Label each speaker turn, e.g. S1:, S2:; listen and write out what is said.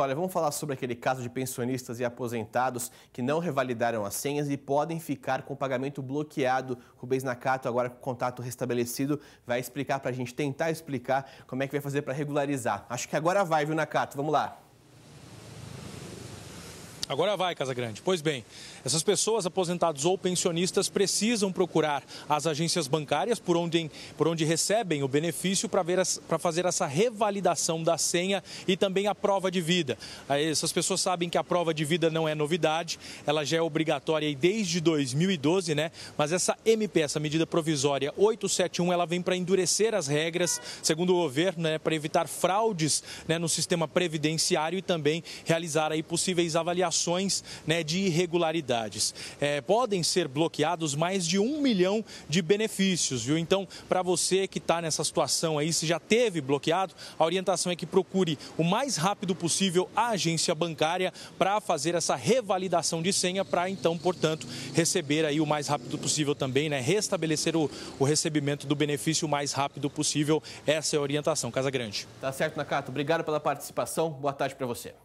S1: Olha, vamos falar sobre aquele caso de pensionistas e aposentados que não revalidaram as senhas e podem ficar com o pagamento bloqueado. Rubens Nakato, agora com o contato restabelecido, vai explicar para a gente, tentar explicar como é que vai fazer para regularizar. Acho que agora vai, viu, Nakato? Vamos lá.
S2: Agora vai, Casa Grande. Pois bem, essas pessoas, aposentados ou pensionistas, precisam procurar as agências bancárias por onde, por onde recebem o benefício para fazer essa revalidação da senha e também a prova de vida. Essas pessoas sabem que a prova de vida não é novidade, ela já é obrigatória desde 2012, né? Mas essa MP, essa medida provisória 871, ela vem para endurecer as regras, segundo o governo, né? para evitar fraudes né? no sistema previdenciário e também realizar aí possíveis avaliações né, de irregularidades. É, podem ser bloqueados mais de um milhão de benefícios, viu? Então, para você que está nessa situação aí, se já teve bloqueado, a orientação é que procure o mais rápido possível a agência bancária para fazer essa revalidação de senha, para então, portanto, receber aí o mais rápido possível também, né? Restabelecer o, o recebimento do benefício o mais rápido possível. Essa é a orientação, Casa Grande. Tá certo, Nakato. Obrigado pela participação. Boa tarde para você.